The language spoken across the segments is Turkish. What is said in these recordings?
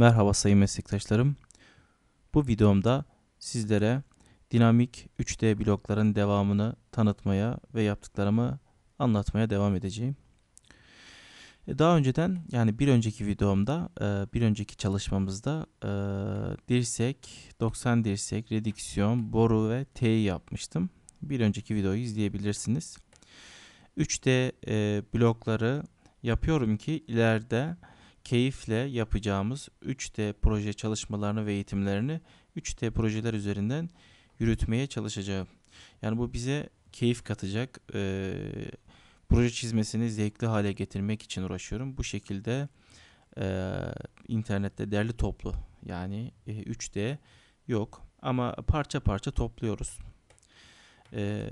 Merhaba sayın meslektaşlarım. Bu videomda sizlere dinamik 3D blokların devamını tanıtmaya ve yaptıklarımı anlatmaya devam edeceğim. E, daha önceden yani bir önceki videomda e, bir önceki çalışmamızda e, dirsek, 90 dirsek, rediksiyon, boru ve T'yi yapmıştım. Bir önceki videoyu izleyebilirsiniz. 3D blokları yapıyorum ki ileride keyifle yapacağımız 3D proje çalışmalarını ve eğitimlerini 3D projeler üzerinden yürütmeye çalışacağım. Yani bu bize keyif katacak. E, proje çizmesini zevkli hale getirmek için uğraşıyorum. Bu şekilde e, internette derli toplu yani e, 3D yok ama parça parça topluyoruz. E,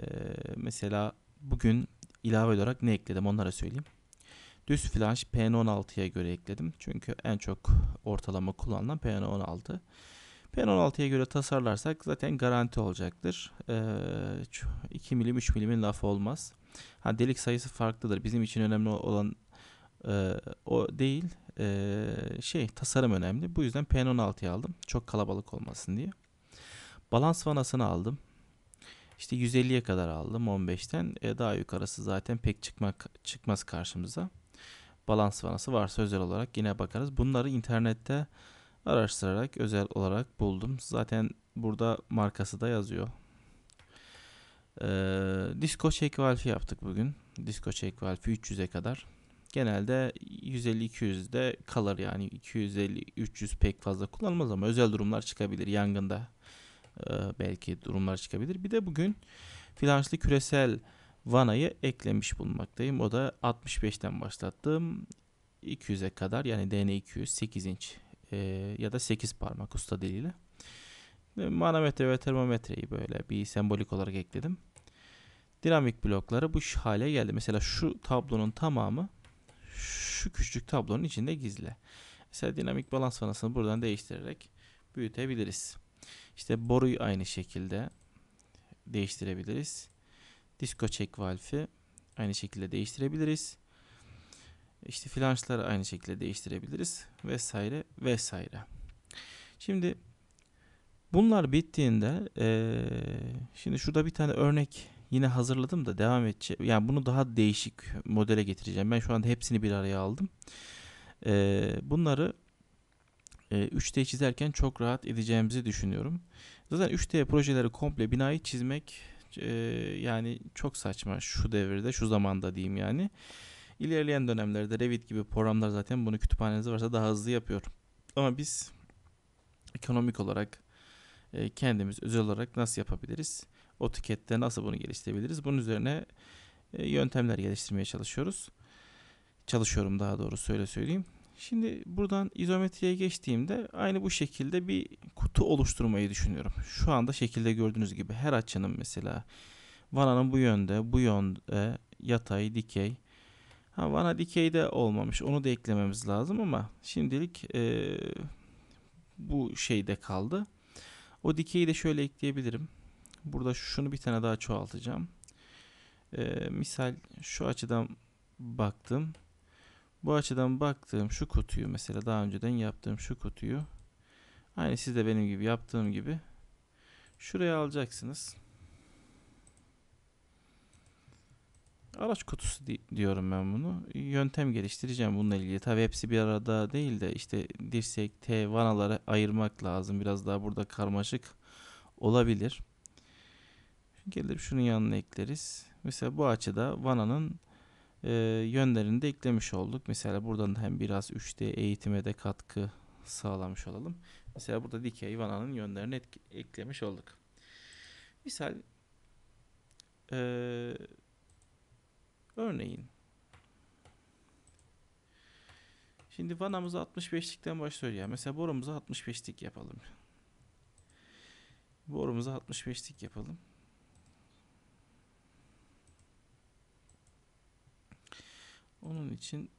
mesela bugün ilave olarak ne ekledim onlara söyleyeyim. Düz flanj PN16'ya göre ekledim. Çünkü en çok ortalama kullanılan PN16. PN16'ya göre tasarlarsak zaten garanti olacaktır. Ee, 2 milim 3 milimin lafı olmaz. Ha, delik sayısı farklıdır. Bizim için önemli olan e, o değil. E, şey tasarım önemli. Bu yüzden PN16'yı aldım. Çok kalabalık olmasın diye. Balans vanasını aldım. İşte 150'ye kadar aldım 15'ten. E, daha yukarısı zaten pek çıkmak çıkmaz karşımıza balans vanası varsa özel olarak yine bakarız. Bunları internette araştırarak özel olarak buldum. Zaten burada markası da yazıyor. Ee, disco check valfi yaptık bugün. Disco check valfi 300'e kadar. Genelde 150-200'de kalır yani 250-300 pek fazla kullanılmaz ama özel durumlar çıkabilir yangında e, belki durumlar çıkabilir. Bir de bugün finanslı küresel vanayı eklemiş bulmaktayım. O da 65'ten başlattım. 200'e kadar yani DN200 8 inç e, ya da 8 parmak usta diliyle. Manometre ve termometreyi böyle bir sembolik olarak ekledim. Dinamik blokları bu hale geldi. Mesela şu tablonun tamamı şu küçük tablonun içinde gizli. Mesela dinamik balans vanasını buradan değiştirerek büyütebiliriz. İşte boruyu aynı şekilde değiştirebiliriz. Disco check valve'i aynı şekilde değiştirebiliriz. İşte flanşları aynı şekilde değiştirebiliriz vesaire vesaire. Şimdi bunlar bittiğinde ee, şimdi şurada bir tane örnek yine hazırladım da devam edeceğim. Yani bunu daha değişik modele getireceğim. Ben şu anda hepsini bir araya aldım. Ee, bunları e, 3D çizerken çok rahat edeceğimizi düşünüyorum. Zaten 3D projeleri komple binayı çizmek ee, yani çok saçma şu devirde, şu zamanda diyeyim yani. İlerleyen dönemlerde Revit gibi programlar zaten bunu kütüphaneniz varsa daha hızlı yapıyor. Ama biz ekonomik olarak e, kendimiz özel olarak nasıl yapabiliriz? O tikette nasıl bunu geliştirebiliriz? Bunun üzerine e, yöntemler geliştirmeye çalışıyoruz. Çalışıyorum daha doğru söyle söyleyeyim. Şimdi buradan izometriye geçtiğimde aynı bu şekilde bir kutu oluşturmayı düşünüyorum. Şu anda şekilde gördüğünüz gibi her açının mesela vananın bu yönde, bu yönde yatay, dikey. Ha vana dikeyde olmamış. Onu da eklememiz lazım ama şimdilik e, bu şeyde kaldı. O dikeyi de şöyle ekleyebilirim. Burada şunu bir tane daha çoğaltacağım. E, misal şu açıdan baktım. Bu açıdan baktığım şu kutuyu mesela daha önceden yaptığım şu kutuyu aynı siz de benim gibi yaptığım gibi şuraya alacaksınız. Araç kutusu di diyorum ben bunu. Yöntem geliştireceğim bununla ilgili. Tabi hepsi bir arada değil de işte dirsek, T, vanaları ayırmak lazım. Biraz daha burada karmaşık olabilir. Gelip şunun yanına ekleriz. Mesela bu açıda vananın e, yönlerini de eklemiş olduk. Mesela buradan da hem biraz 3D eğitime de katkı sağlamış olalım. Mesela burada dikey vananın yönlerini etki, eklemiş olduk. Misal e, örneğin Şimdi vanamızı 65'likten başlıyor ya. Mesela borumuzu 65'lik yapalım. Borumuzu 65'lik yapalım. Onun için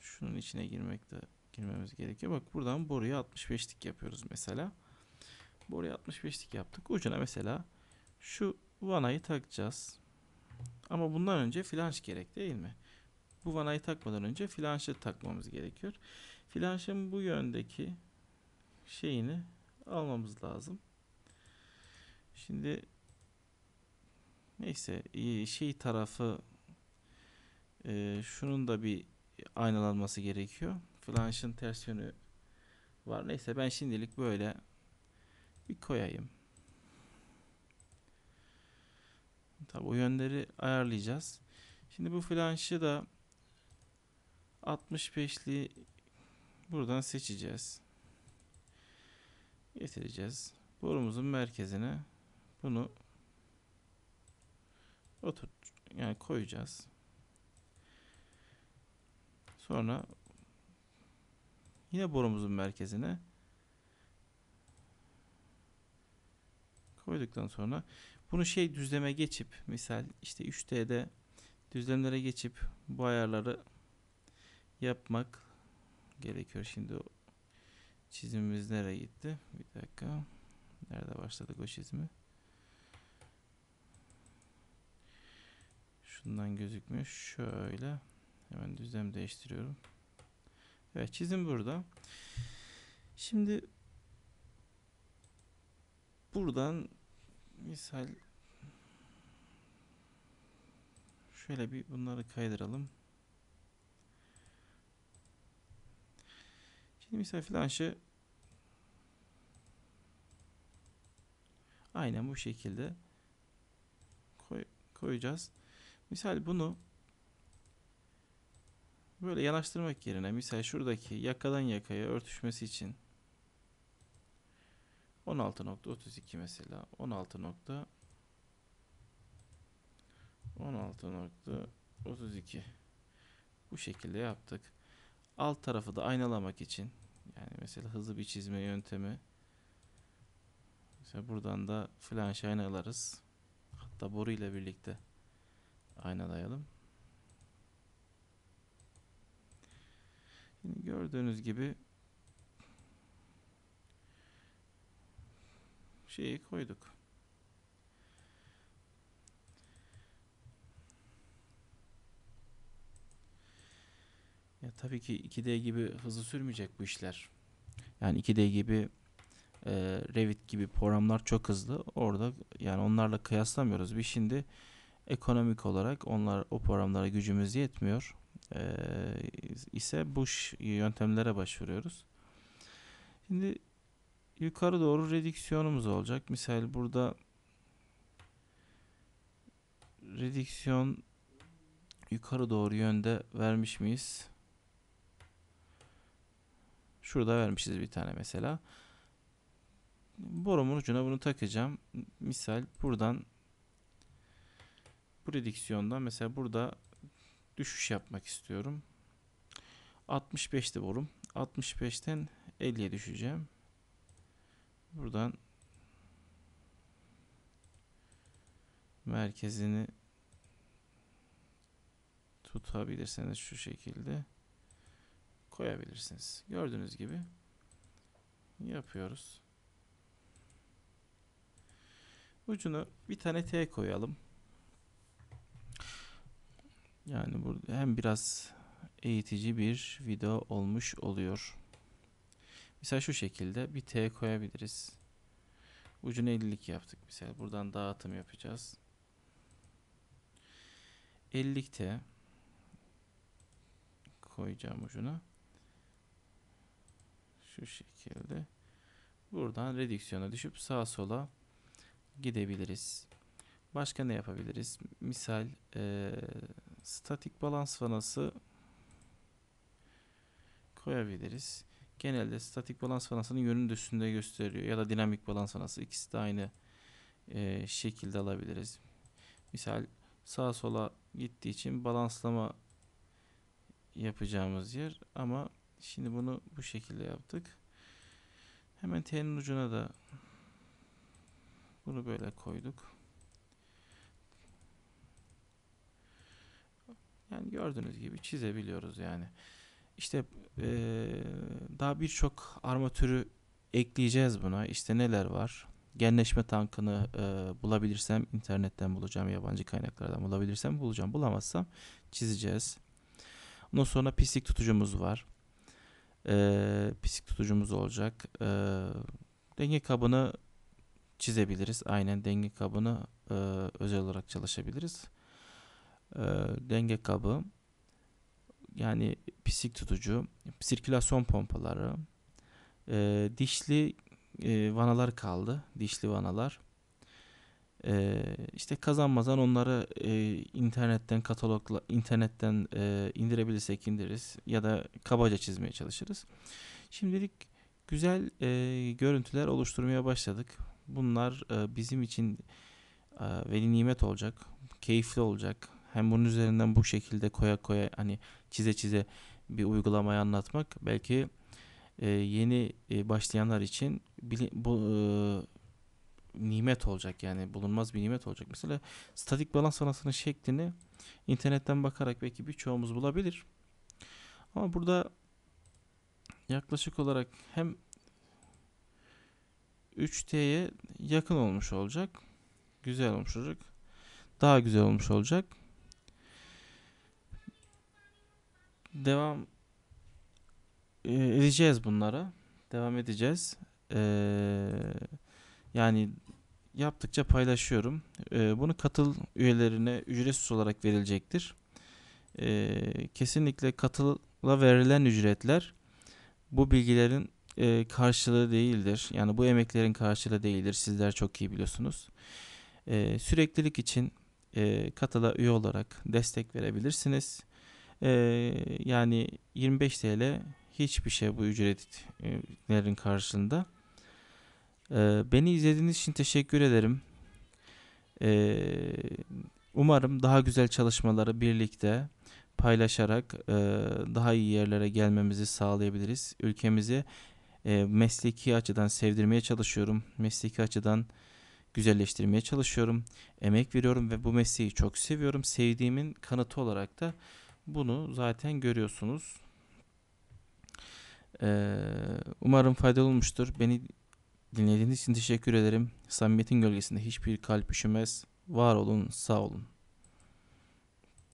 şunun içine girmekte girmemiz gerekiyor. Bak buradan boruya 65'lik yapıyoruz mesela. Boruya 65'lik yaptık. Ucuna mesela şu vanayı takacağız. Ama bundan önce flanş gerek değil mi? Bu vanayı takmadan önce flanşı takmamız gerekiyor. Flanşın bu yöndeki şeyini almamız lazım. Şimdi neyse şey tarafı e, şunun da bir aynalanması gerekiyor. Flanşın ters yönü var. Neyse ben şimdilik böyle bir koyayım. Tabi o yönleri ayarlayacağız. Şimdi bu flanşı da 65'li buradan seçeceğiz. Getireceğiz. Borumuzun merkezine bunu otur yani koyacağız. Sonra yine borumuzun merkezine koyduktan sonra bunu şey düzleme geçip misal işte 3D'de düzlemlere geçip bu ayarları yapmak gerekiyor. Şimdi o çizimimiz nereye gitti? Bir dakika. Nerede başladık o çizimi? Şundan gözükmüyor. Şöyle. Hemen düzlem değiştiriyorum. Evet çizim burada. Şimdi buradan misal şöyle bir bunları kaydıralım. Şimdi misal flanşı aynen bu şekilde koy, koyacağız. Misal bunu Böyle yanaştırmak yerine misal şuradaki yakadan yakaya örtüşmesi için 16.32 mesela 16. 16.32 bu şekilde yaptık. Alt tarafı da aynalamak için yani mesela hızlı bir çizme yöntemi mesela buradan da flanş aynalarız. Hatta boru ile birlikte aynalayalım. Şimdi gördüğünüz gibi şeyi koyduk. Ya tabii ki 2D gibi hızlı sürmeyecek bu işler. Yani 2D gibi e, Revit gibi programlar çok hızlı. Orada yani onlarla kıyaslamıyoruz. Biz şimdi ekonomik olarak onlar o programlara gücümüz yetmiyor e, ise boş yöntemlere başvuruyoruz. Şimdi yukarı doğru redüksiyonumuz olacak. Misal burada redüksiyon yukarı doğru yönde vermiş miyiz? Şurada vermişiz bir tane mesela. Borumun ucuna bunu takacağım. Misal buradan bu redüksiyondan mesela burada düşüş yapmak istiyorum. 65'te volum. 65'ten 50'ye düşeceğim. Buradan merkezini tutabilirseniz şu şekilde koyabilirsiniz. Gördüğünüz gibi yapıyoruz. Ucunu bir tane T koyalım. Yani burada hem biraz eğitici bir video olmuş oluyor. Mesela şu şekilde bir T koyabiliriz. Ucuna 50'lik yaptık mesela. Buradan dağıtım yapacağız. 50'lik T koyacağım ucuna. Şu şekilde. Buradan redüksiyona düşüp sağa sola gidebiliriz. Başka ne yapabiliriz? Misal ee, statik balans fanası koyabiliriz. Genelde statik balans fanasının yönünü üstünde gösteriyor ya da dinamik balans fanası ikisi de aynı e, şekilde alabiliriz. Misal sağa sola gittiği için balanslama yapacağımız yer ama şimdi bunu bu şekilde yaptık. Hemen T'nin ucuna da bunu böyle koyduk. Yani gördüğünüz gibi çizebiliyoruz yani. İşte e, daha birçok armatürü ekleyeceğiz buna. İşte neler var? Genleşme tankını e, bulabilirsem internetten bulacağım, yabancı kaynaklardan bulabilirsem bulacağım. Bulamazsam çizeceğiz. Ondan sonra pislik tutucumuz var. E, pislik tutucumuz olacak. E, denge kabını çizebiliriz. Aynen denge kabını e, özel olarak çalışabiliriz e, denge kabı yani pisik tutucu, sirkülasyon pompaları, e, dişli e, vanalar kaldı, dişli vanalar. E, işte kazanmazan onları e, internetten katalogla internetten e, indirebilirsek indiririz ya da kabaca çizmeye çalışırız. Şimdilik güzel e, görüntüler oluşturmaya başladık. Bunlar e, bizim için e, veli nimet olacak, keyifli olacak, hem bunun üzerinden bu şekilde koya koya hani çize çize bir uygulamayı anlatmak belki e, yeni e, başlayanlar için bili, bu e, nimet olacak yani bulunmaz bir nimet olacak. Mesela statik balans balansının şeklini internetten bakarak belki birçoğumuz bulabilir. Ama burada yaklaşık olarak hem 3T'ye yakın olmuş olacak. Güzel olmuş olacak. Daha güzel olmuş olacak. devam e, edeceğiz bunlara. Devam edeceğiz. Ee, yani yaptıkça paylaşıyorum. Ee, bunu katıl üyelerine ücretsiz olarak verilecektir. Ee, kesinlikle katıla verilen ücretler bu bilgilerin e, karşılığı değildir. Yani bu emeklerin karşılığı değildir. Sizler çok iyi biliyorsunuz. Ee, süreklilik için e, katıla üye olarak destek verebilirsiniz. Ee, yani 25 TL hiçbir şey bu ücretlerin karşılığında. Ee, beni izlediğiniz için teşekkür ederim. Ee, umarım daha güzel çalışmaları birlikte paylaşarak e, daha iyi yerlere gelmemizi sağlayabiliriz. Ülkemizi e, mesleki açıdan sevdirmeye çalışıyorum. Mesleki açıdan güzelleştirmeye çalışıyorum. Emek veriyorum ve bu mesleği çok seviyorum. Sevdiğimin kanıtı olarak da bunu zaten görüyorsunuz. Ee, umarım faydalı olmuştur. Beni dinlediğiniz için teşekkür ederim. Samimiyetin gölgesinde hiçbir kalp üşümez. Var olun, sağ olun.